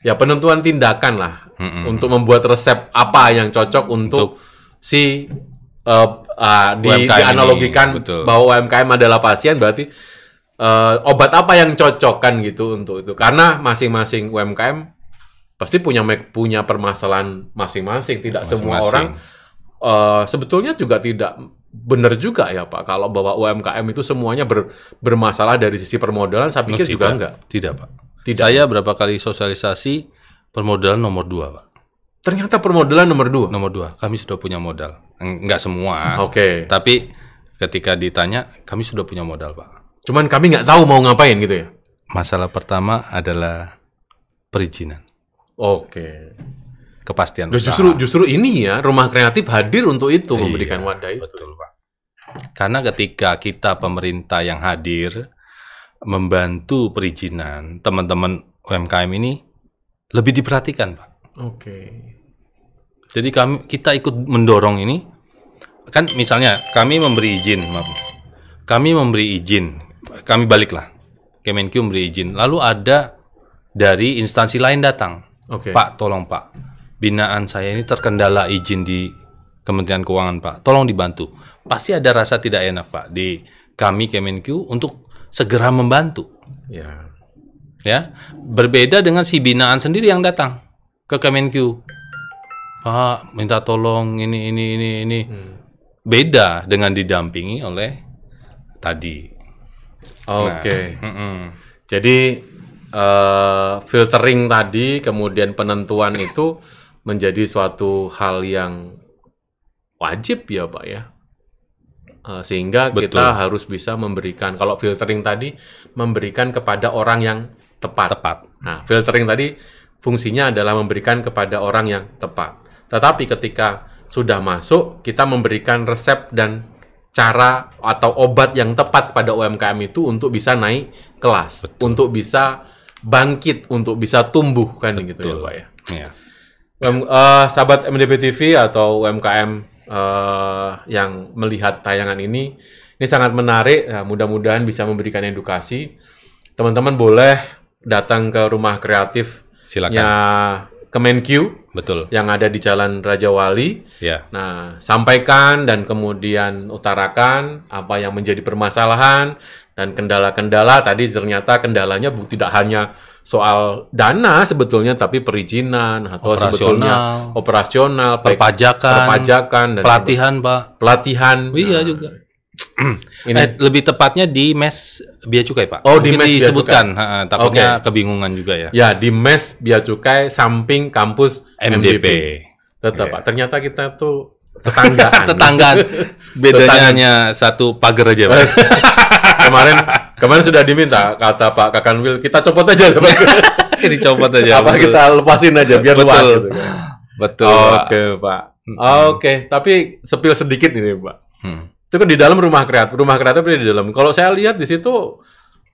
Ya penentuan tindakan lah mm untuk membuat resep apa yang cocok untuk, untuk si uh, uh, di, dianalogikan ini, bahwa UMKM adalah pasien berarti uh, obat apa yang cocok kan gitu untuk itu karena masing-masing UMKM pasti punya punya permasalahan masing-masing tidak masing -masing. semua orang Eh, sebetulnya juga tidak benar juga ya Pak kalau bahwa UMKM itu semuanya ber, bermasalah dari sisi permodalan saya pikir tidak, juga enggak. Tidak Pak. Tidak. Saya berapa kali sosialisasi permodalan nomor dua Pak. Ternyata permodalan nomor dua. Nomor dua. Kami sudah punya modal. Enggak semua. Oke. Okay. Tapi ketika ditanya kami sudah punya modal Pak. Cuman kami nggak tahu mau ngapain gitu ya. Masalah pertama adalah perizinan. Oke. Okay kepastian usaha. Justru justru ini ya rumah kreatif hadir untuk itu iya, memberikan wadah itu. Betul pak. Karena ketika kita pemerintah yang hadir membantu perizinan teman-teman UMKM ini lebih diperhatikan pak. Oke. Jadi kami kita ikut mendorong ini kan misalnya kami memberi izin maaf kami memberi izin kami baliklah Kemenkyu memberi izin lalu ada dari instansi lain datang. Oke. Pak tolong pak binaan saya ini terkendala izin di Kementerian Keuangan Pak. Tolong dibantu. Pasti ada rasa tidak enak Pak di kami Kemenq untuk segera membantu. Ya. Ya, berbeda dengan si binaan sendiri yang datang ke Kemenq. Pak, minta tolong ini ini ini ini. Hmm. Beda dengan didampingi oleh tadi. Oke. Okay. Nah, Jadi uh, filtering tadi kemudian penentuan itu menjadi suatu hal yang wajib ya Pak ya. Eh, sehingga Betul. kita harus bisa memberikan kalau filtering tadi memberikan kepada orang yang tepat. Tepat. Nah, filtering tadi fungsinya adalah memberikan kepada orang yang tepat. Tetapi ketika sudah masuk, kita memberikan resep dan cara atau obat yang tepat pada UMKM itu untuk bisa naik kelas, Betul. untuk bisa bangkit, untuk bisa tumbuh kan Betul. gitu ya Pak ya. Yeah. Um, uh, sahabat MDB TV atau UMKM uh, eh, yang melihat tayangan ini, ini sangat menarik. Ya, mudah-mudahan bisa memberikan edukasi. Teman-teman boleh datang ke rumah kreatif silakan Kemenkyu betul yang ada di Jalan Raja Wali. Ya. Nah, sampaikan dan kemudian utarakan apa yang menjadi permasalahan dan kendala-kendala tadi ternyata kendalanya tidak hanya soal dana sebetulnya tapi perizinan atau operasional, sebetulnya operasional, perpajakan, perpajakan dan pelatihan, Pak. Pelatihan. Iya nah, iya juga. Ini. Eh, lebih tepatnya di mes biaya cukai pak. Oh Mungkin di mes disebutkan, bea takutnya okay. kebingungan juga ya. Ya di mes biaya cukai samping kampus MDP. MDP. Tetap yeah. pak. Ternyata kita tuh tetangga tetangga Bedanya Tetang... hanya satu pagar aja pak. Kemarin Kemarin sudah diminta kata Pak Kakan kita copot aja. copot aja. Apa betul. kita lepasin aja biar betul. luas. Gitu, kan. Betul. Oke okay, Pak. Oke, okay. Mm. tapi sepil sedikit ini Pak. Hmm. Itu kan di dalam rumah kreatif, rumah kreatif di dalam. Kalau saya lihat di situ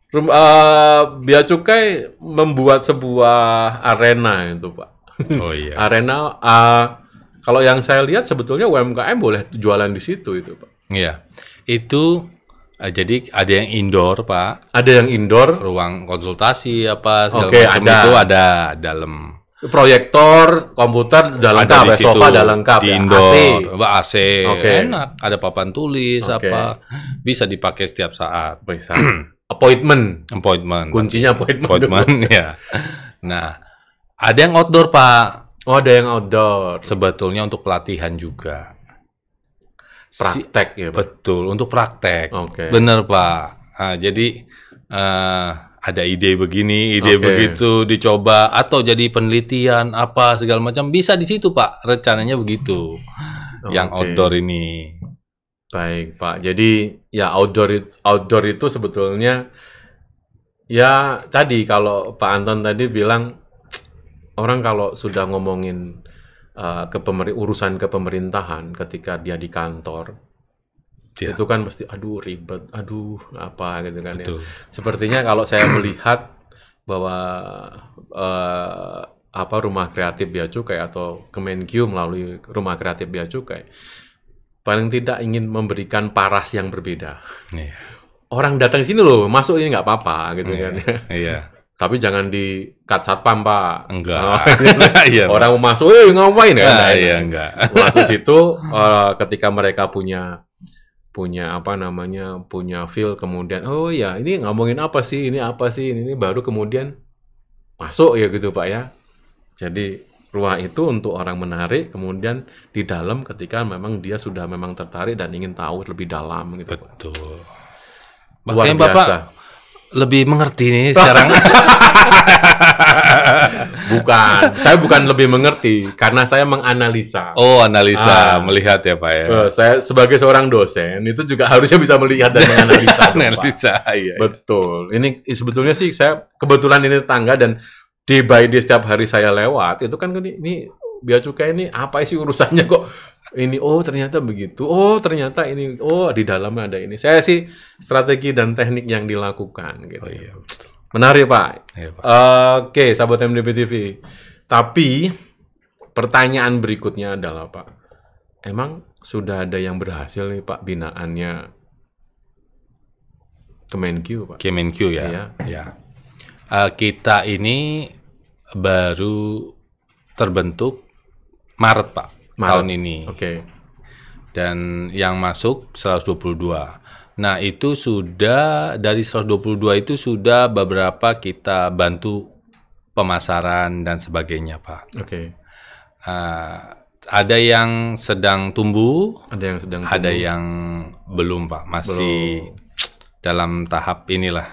rumah eh, uh, cukai membuat sebuah arena itu Pak. Oh iya. arena uh, kalau yang saya lihat sebetulnya UMKM boleh jualan di situ itu Pak. Iya. Itu Eh, jadi ada yang indoor pak ada yang indoor ruang konsultasi apa Oke, okay, ada. itu ada dalam proyektor komputer dalam. lengkap ada di ya, sofa udah lengkap di ya. indoor AC, AC okay. enak ada papan tulis okay. apa bisa dipakai setiap saat bisa appointment appointment kuncinya appointment appointment ya nah ada yang outdoor pak oh ada yang outdoor sebetulnya untuk pelatihan juga praktek si, ya betul untuk praktek okay. bener Pak nah, jadi uh, ada ide begini ide okay. begitu dicoba atau jadi penelitian apa segala macam bisa di situ Pak rencananya begitu okay. yang outdoor ini baik Pak jadi ya outdoor outdoor itu sebetulnya ya tadi kalau Pak Anton tadi bilang orang kalau sudah ngomongin uh, ke urusan kepemerintahan ketika dia di kantor yeah. itu kan pasti aduh ribet aduh apa gitu kan ya. Betul. ya sepertinya kalau saya melihat bahwa uh, apa rumah kreatif bea cukai atau Kemenkyu melalui rumah kreatif bea cukai paling tidak ingin memberikan paras yang berbeda. Yeah. Orang datang sini loh, masuk ini nggak apa-apa gitu yeah. kan. Ya. Iya. Yeah. Tapi jangan di cut satpam, Pak. Enggak. Oh. iya, orang mau masuk, eh ngapain ya? Nah, nah iya, enggak. Masuk situ uh, ketika mereka punya punya apa namanya punya feel kemudian oh ya ini ngomongin apa sih ini apa sih ini, ini baru kemudian masuk ya gitu pak ya jadi ruang itu untuk orang menarik kemudian di dalam ketika memang dia sudah memang tertarik dan ingin tahu lebih dalam gitu betul Bahkan bapak lebih mengerti nih sekarang. bukan, saya bukan lebih mengerti karena saya menganalisa. Oh, analisa, ah. melihat ya Pak ya. Eh, saya sebagai seorang dosen itu juga harusnya bisa melihat dan menganalisa. analisa, iya, iya. Betul. Ini sebetulnya sih saya kebetulan ini tetangga dan di by day setiap hari saya lewat itu kan, kan ini, ini biar cukai ini apa sih urusannya kok ini oh ternyata begitu oh ternyata ini oh di dalamnya ada ini saya sih strategi dan teknik yang dilakukan gitu oh, iya. menarik pak, iya, pak. oke okay, sahabat MDB TV tapi pertanyaan berikutnya adalah pak emang sudah ada yang berhasil nih pak binaannya Kemenkyu pak Kemenkyu ya ya, ya. Uh, kita ini baru terbentuk Maret pak Maret. tahun ini. Oke. Okay. Dan yang masuk 122. Nah, itu sudah dari 122 itu sudah beberapa kita bantu pemasaran dan sebagainya, Pak. Oke. Okay. Uh, ada yang sedang tumbuh, ada yang sedang tumbuh. ada yang belum, Pak. Masih belum. dalam tahap inilah.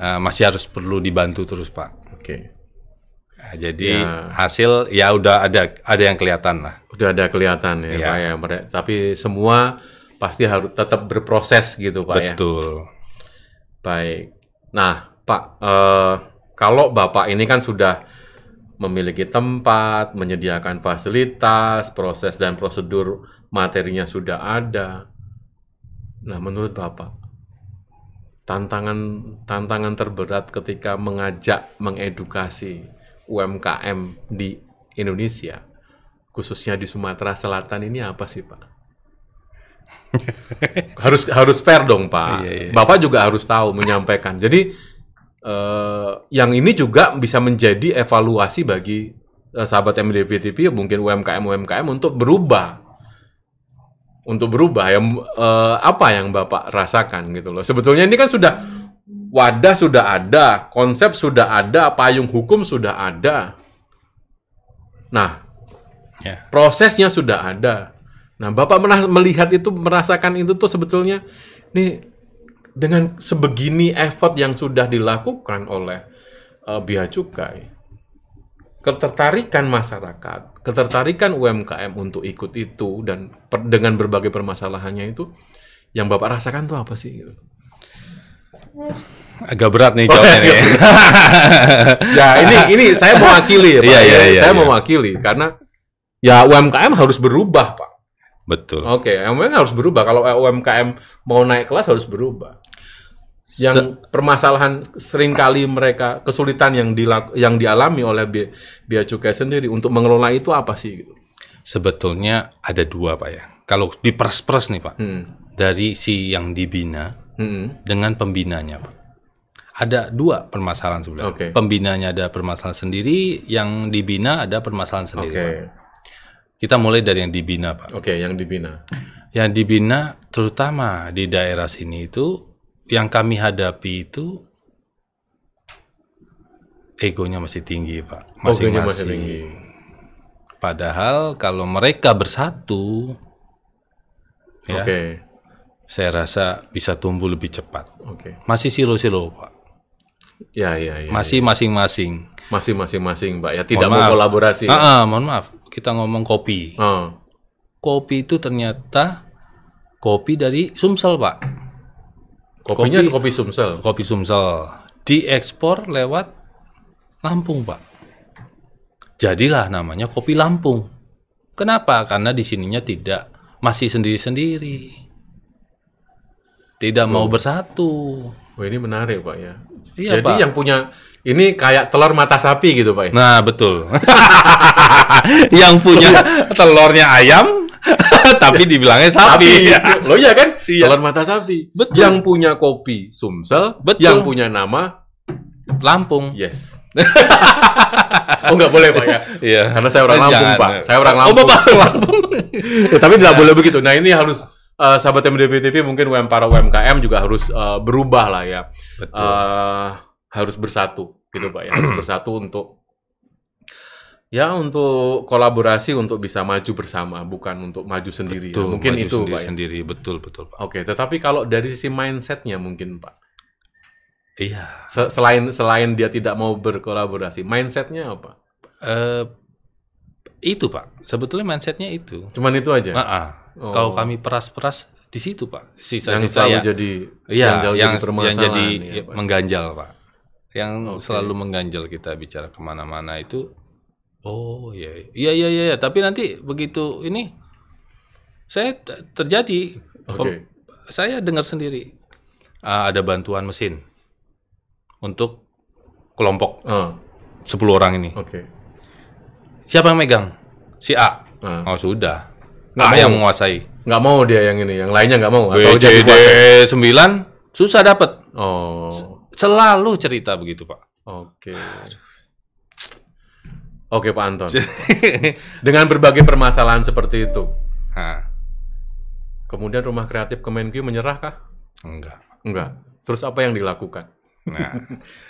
Uh, masih harus perlu dibantu terus, Pak. Oke. Okay jadi ya. hasil ya udah ada ada yang kelihatan lah. Udah ada kelihatan ya, ya. Pak ya. Tapi semua pasti harus tetap berproses gitu Pak Betul. ya. Betul. Baik. Nah Pak, eh, kalau Bapak ini kan sudah memiliki tempat, menyediakan fasilitas, proses dan prosedur materinya sudah ada. Nah menurut Bapak, tantangan tantangan terberat ketika mengajak mengedukasi UMKM di Indonesia, khususnya di Sumatera Selatan ini apa sih Pak? harus harus fair dong Pak. Iya, iya, iya. Bapak juga harus tahu menyampaikan. Jadi eh, yang ini juga bisa menjadi evaluasi bagi eh, sahabat MDPTP mungkin UMKM UMKM untuk berubah untuk berubah yang eh, apa yang Bapak rasakan gitu loh. Sebetulnya ini kan sudah wadah sudah ada, konsep sudah ada, payung hukum sudah ada. Nah, yeah. prosesnya sudah ada. Nah, Bapak melihat itu, merasakan itu tuh sebetulnya, nih dengan sebegini effort yang sudah dilakukan oleh uh, eh, bea cukai, ketertarikan masyarakat, ketertarikan UMKM untuk ikut itu dan per, dengan berbagai permasalahannya itu, yang Bapak rasakan tuh apa sih? Gitu? Agak berat nih jawabnya oh, iya. nih. ya ini ini saya mewakili ya Pak. Iya, iya, iya, saya ya. mewakili karena ya UMKM harus berubah Pak. Betul. Oke, UMKM harus berubah. Kalau UMKM mau naik kelas harus berubah. Yang Se permasalahan kali mereka kesulitan yang dilaku, yang dialami oleh bi biaya cukai sendiri untuk mengelola itu apa sih? Gitu? Sebetulnya ada dua pak ya. Kalau di pers-pers nih pak, hmm. dari si yang dibina hmm. dengan pembinanya, Pak. Ada dua permasalahan sebenarnya. Okay. Pembinanya ada permasalahan sendiri, yang dibina ada permasalahan sendiri. Okay. Kita mulai dari yang dibina, Pak. Oke, okay, yang dibina. Yang dibina terutama di daerah sini itu yang kami hadapi itu egonya masih tinggi, Pak. Oh, masih masing Masih tinggi. Padahal kalau mereka bersatu, ya, okay saya rasa bisa tumbuh lebih cepat. Oke. Okay. Masih silo-silo, Pak. Ya, ya, ya. Masih ya. masing-masing. Masih masing-masing, Pak. Ya tidak mau kolaborasi. Ah, ya? ah, mohon maaf. Kita ngomong kopi. Oh. Kopi itu ternyata kopi dari Sumsel, Pak. Kopinya kopi, kopi Sumsel. Kopi Sumsel diekspor lewat Lampung, Pak. Jadilah namanya kopi Lampung. Kenapa? Karena di sininya tidak masih sendiri-sendiri tidak mau bersatu. Wah, ini menarik, Pak ya. Iya, Jadi Pak. yang punya ini kayak telur mata sapi gitu, Pak. Ya? Nah, betul. yang punya iya. telurnya ayam tapi dibilangnya sapi. sapi. Iya. Lo iya kan? Iya. Telur mata sapi. Betul. Yang punya kopi Sumsel, betul. yang punya nama Lampung. Yes. oh nggak boleh pak ya? Iya. Karena saya orang Lampung Jangan. pak. Saya orang Lampung. Oh bapak Lampung. tapi tidak iya. boleh begitu. Nah ini harus uh, sahabat MDB TV mungkin UM para UMKM juga harus uh, berubah lah ya. Betul. Uh, harus bersatu gitu Pak ya. Harus bersatu untuk ya untuk kolaborasi untuk bisa maju bersama bukan untuk maju sendiri. Ya. Betul, ya. Mungkin maju itu sendiri, Pak. Ya. Sendiri betul betul Pak. Oke, tetapi kalau dari sisi mindsetnya mungkin Pak. Iya. Se selain selain dia tidak mau berkolaborasi, mindsetnya apa? Uh, itu Pak. Sebetulnya mindsetnya itu. Cuman itu aja. Uh -uh Oh. Kalau kami peras-peras di situ pak, sisa-sisa yang selalu ya, jadi ya, yang, jadi yang jadi ya, pak. mengganjal pak, yang okay. selalu mengganjal kita bicara kemana-mana itu. Oh iya iya iya iya, ya. tapi nanti begitu ini saya terjadi, okay. saya dengar sendiri uh, ada bantuan mesin untuk kelompok ah. sepuluh orang ini. Okay. Siapa yang megang? Si A. Uh. Oh sudah nggak mau yang menguasai nggak mau dia yang ini yang lainnya nggak mau atau BCD sembilan susah dapat oh selalu cerita begitu pak oke okay. oke okay, pak Anton dengan berbagai permasalahan seperti itu ha. kemudian rumah kreatif Kemenkyu menyerah kah enggak enggak terus apa yang dilakukan Nah,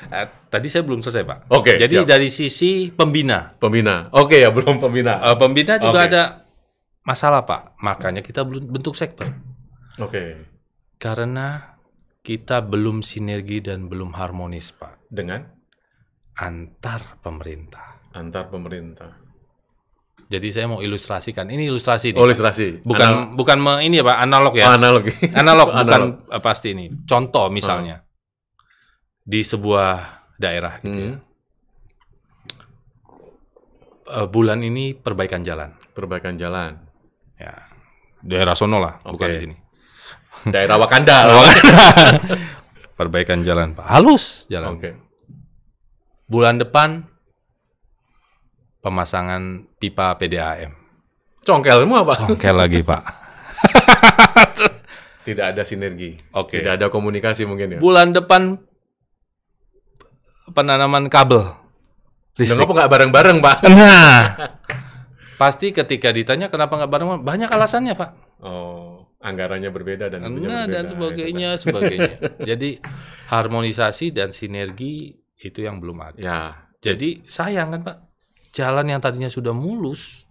eh, tadi saya belum selesai, Pak. Oke. Okay, Jadi siap. dari sisi pembina. Pembina. Oke okay, ya, belum pembina. Uh, pembina juga okay. ada masalah Pak. Makanya kita belum bentuk sektor, Oke. Okay. Karena kita belum sinergi dan belum harmonis Pak. Dengan? Antar pemerintah. Antar pemerintah. Jadi saya mau ilustrasikan. Ini ilustrasi nih. ilustrasi oh, ilustrasi. Bukan Anal bukan me, ini ya Pak, analog ya. Oh, analog. analog bukan analog. Eh, pasti ini. Contoh misalnya. Hmm. Di sebuah daerah gitu ya. hmm. ya. Uh, bulan ini perbaikan jalan. Perbaikan jalan. Ya, daerah sono lah, okay. bukan di sini. Daerah Wakanda. Perbaikan jalan, Pak. Halus jalan. Okay. Bulan depan pemasangan pipa PDAM. Congkelmu apa? Congkel lagi, Pak. Tidak ada sinergi. Oke. Okay. Tidak ada komunikasi mungkin ya. Bulan depan penanaman kabel. Listrik. Kenapa nggak bareng-bareng, Pak? Nah, Pasti ketika ditanya kenapa nggak bareng banyak alasannya pak. Oh, anggarannya berbeda dan nah, berbeda. dan gitu, sebagainya, ya, sebagainya. Jadi harmonisasi dan sinergi itu yang belum ada. Ya. Jadi sayang kan pak, jalan yang tadinya sudah mulus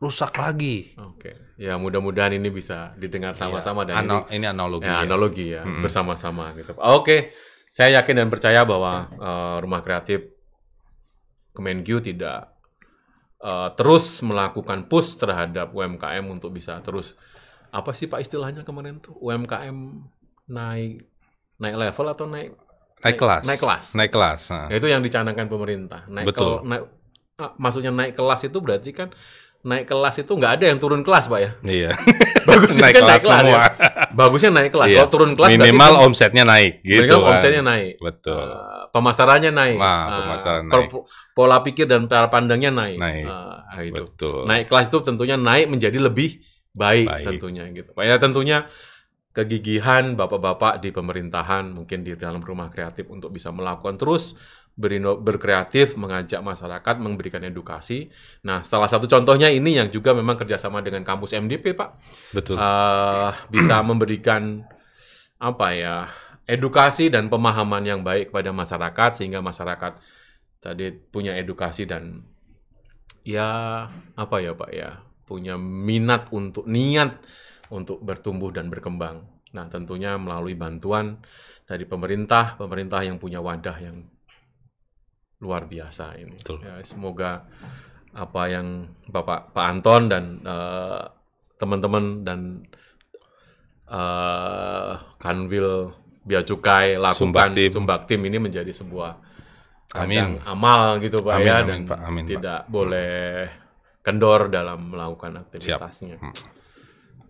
rusak lagi. Oke. Ya mudah-mudahan ini bisa didengar iya. sama-sama ya, dan ano, ini, ini analogi. Ya, ya. analogi ya hmm. bersama-sama gitu. Oke, saya yakin dan percaya bahwa uh, rumah kreatif Kemenkyu tidak uh, terus melakukan push terhadap UMKM untuk bisa terus apa sih Pak istilahnya kemarin tuh UMKM naik naik level atau naik naik, kelas naik kelas naik kelas nah. itu yang dicanangkan pemerintah naik betul ke, naik, ah, maksudnya naik kelas itu berarti kan naik kelas itu nggak ada yang turun kelas pak ya iya bagusnya naik kan kelas naik kelas semua. Ya. Bagusnya naik kelas. Iya. Kalau turun kelas minimal kan, omsetnya naik gitu. Minimal kan. omsetnya naik. Betul. Uh, pemasarannya naik. Nah, ah, pemasaran uh, naik. Pola pikir dan cara pandangnya naik. Naik. Uh, itu. Betul. Naik kelas itu tentunya naik menjadi lebih baik, baik. tentunya gitu. Ya tentunya kegigihan bapak-bapak di pemerintahan mungkin di dalam rumah kreatif untuk bisa melakukan terus berino berkreatif, mengajak masyarakat, memberikan edukasi. Nah, salah satu contohnya ini yang juga memang kerjasama dengan kampus MDP, Pak. Betul. Uh, bisa memberikan apa ya edukasi dan pemahaman yang baik kepada masyarakat sehingga masyarakat tadi punya edukasi dan ya apa ya Pak ya punya minat untuk niat untuk bertumbuh dan berkembang. Nah tentunya melalui bantuan dari pemerintah, pemerintah yang punya wadah yang luar biasa ini. Betul. Ya, semoga apa yang Bapak Pak Anton dan teman eh, teman-teman dan uh, Kanwil Bia Cukai lakukan Sumbak Tim, Sumbak Tim ini menjadi sebuah amin amal gitu Pak amin, ya amin, dan Pak. Amin, tidak boleh kendor dalam melakukan aktivitasnya. Siap. Hmm.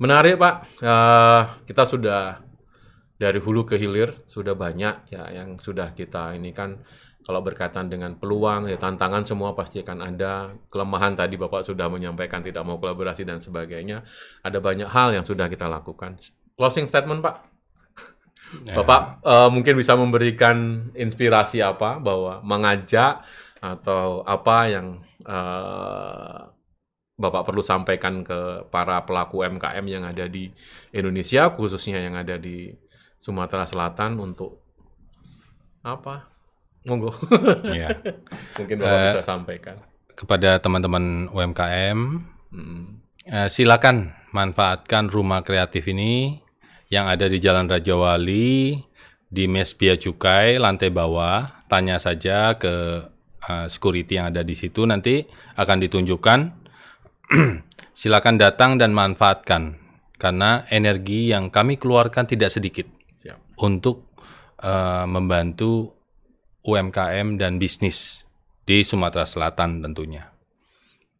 Menarik Pak, uh, kita sudah dari hulu ke hilir sudah banyak ya yang sudah kita ini kan kalau berkaitan dengan peluang, ya tantangan semua pasti akan ada. Kelemahan tadi Bapak sudah menyampaikan tidak mau kolaborasi dan sebagainya. Ada banyak hal yang sudah kita lakukan. Closing statement Pak. nah. Bapak uh, mungkin bisa memberikan inspirasi apa bahwa mengajak atau apa yang uh, Bapak perlu sampaikan ke para pelaku UMKM yang ada di Indonesia khususnya yang ada di Sumatera Selatan untuk apa monggo. Iya. Mungkin Bapak uh, bisa sampaikan kepada teman-teman UMKM. Mm. Uh, eh, silakan manfaatkan rumah kreatif ini yang ada di Jalan Raja Wali di Mes Bia Cukai lantai bawah. Tanya saja ke uh, security yang ada di situ nanti akan ditunjukkan. silakan datang dan manfaatkan karena energi yang kami keluarkan tidak sedikit Siap. untuk uh, membantu UMKM dan bisnis di Sumatera Selatan tentunya.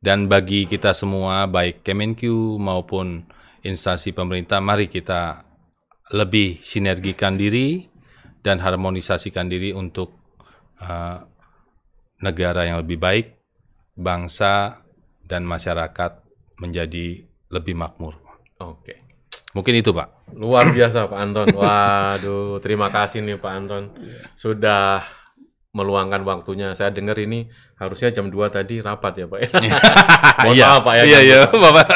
Dan bagi kita semua baik Kemenq maupun instansi pemerintah mari kita lebih sinergikan diri dan harmonisasikan diri untuk uh, negara yang lebih baik, bangsa dan masyarakat menjadi lebih makmur. Oke. Mungkin itu, Pak. Luar biasa, Pak Anton. Waduh, terima kasih nih Pak Anton sudah meluangkan waktunya. Saya dengar ini harusnya jam 2 tadi rapat ya Pak. Ya? Iya, iya. Pak ya. Iya, iya Bapak.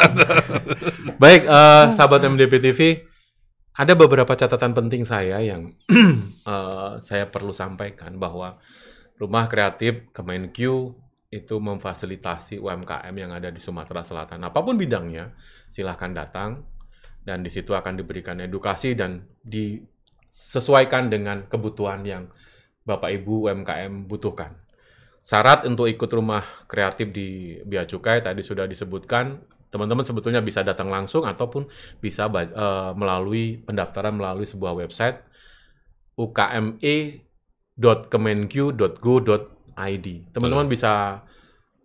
Baik, uh, sahabat MDP TV, ada beberapa catatan penting saya yang uh, saya perlu sampaikan bahwa Rumah Kreatif Kemenq itu memfasilitasi UMKM yang ada di Sumatera Selatan. Apapun bidangnya, silahkan datang dan di situ akan diberikan edukasi dan disesuaikan dengan kebutuhan yang Bapak Ibu UMKM butuhkan. Syarat untuk ikut rumah kreatif di Bea Cukai tadi sudah disebutkan, teman-teman sebetulnya bisa datang langsung ataupun bisa uh, melalui pendaftaran melalui sebuah website ukme.kemenq.go.id. Teman-teman bisa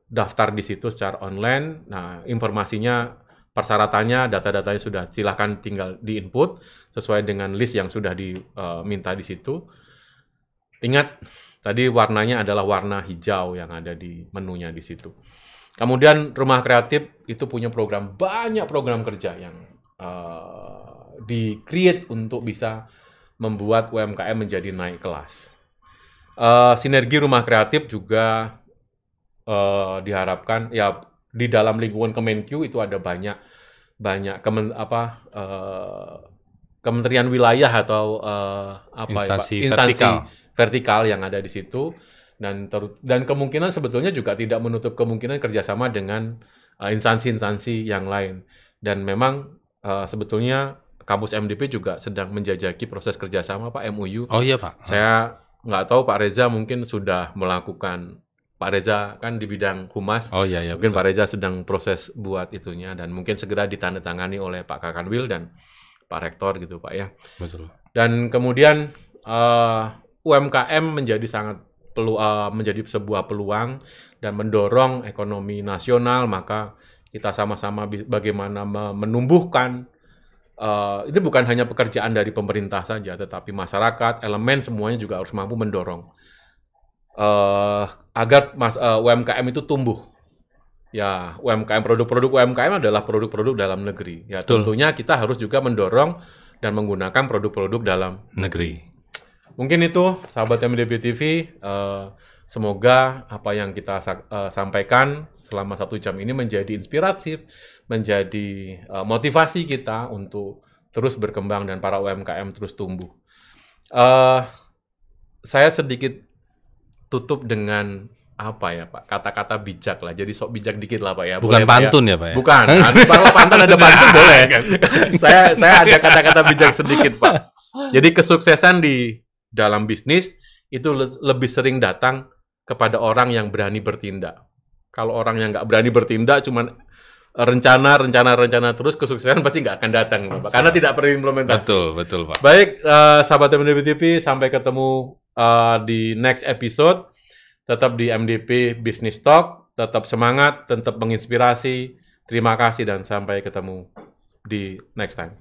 daftar di situ secara online. Nah, informasinya persyaratannya, data-datanya sudah silahkan tinggal di input sesuai dengan list yang sudah diminta eh, uh, di situ. Ingat, tadi warnanya adalah warna hijau yang ada di menunya di situ. Kemudian rumah kreatif itu punya program banyak program kerja yang uh, eh, di create untuk bisa membuat UMKM menjadi naik kelas. Uh, sinergi rumah kreatif juga uh, diharapkan ya di dalam lingkungan Kemenkyu itu ada banyak banyak kemen apa uh, kementerian wilayah atau uh, apa ya, instansi ya, instansi vertikal vertikal yang ada di situ dan ter, dan kemungkinan sebetulnya juga tidak menutup kemungkinan kerjasama dengan eh, instansi-instansi uh, yang lain dan memang uh, sebetulnya kampus MDP juga sedang menjajaki proses kerjasama Pak MUU. Oh iya Pak. Saya nggak tahu Pak Reza mungkin sudah melakukan Pak Reza kan di bidang humas. Oh iya, iya Mungkin betul. Pak Reza sedang proses buat itunya dan mungkin segera ditandatangani oleh Pak Kakanwil dan Pak Rektor gitu Pak ya. Betul. Dan kemudian uh, UMKM menjadi sangat pelu uh, menjadi sebuah peluang dan mendorong ekonomi nasional maka kita sama-sama bagaimana menumbuhkan uh, itu bukan hanya pekerjaan dari pemerintah saja tetapi masyarakat elemen semuanya juga harus mampu mendorong uh, agar mas, uh, UMKM itu tumbuh ya UMKM produk-produk UMKM adalah produk-produk dalam negeri ya Betul. tentunya kita harus juga mendorong dan menggunakan produk-produk dalam negeri mungkin itu sahabat MDB TV. Uh, eh, semoga apa yang kita uh, sampaikan selama satu jam ini menjadi inspirasi, menjadi uh, motivasi kita untuk terus berkembang dan para UMKM terus tumbuh. Uh, saya sedikit tutup dengan apa ya Pak kata-kata bijak lah jadi sok bijak dikit lah Pak ya bukan Boleh, ya? pantun ya, Pak ya bukan kalau pantun ada pantun boleh saya saya ada kata-kata bijak sedikit Pak jadi kesuksesan di dalam bisnis itu le lebih sering datang kepada orang yang berani bertindak. Kalau orang yang nggak berani bertindak, cuman rencana, rencana, rencana terus kesuksesan pasti nggak akan datang, Pak. Karena tidak implementasi. Betul, betul, Pak. Baik, uh, sahabat MDP TV, sampai ketemu uh, di next episode. Tetap di MDP Business Talk, tetap semangat, tetap menginspirasi. Terima kasih dan sampai ketemu di next time.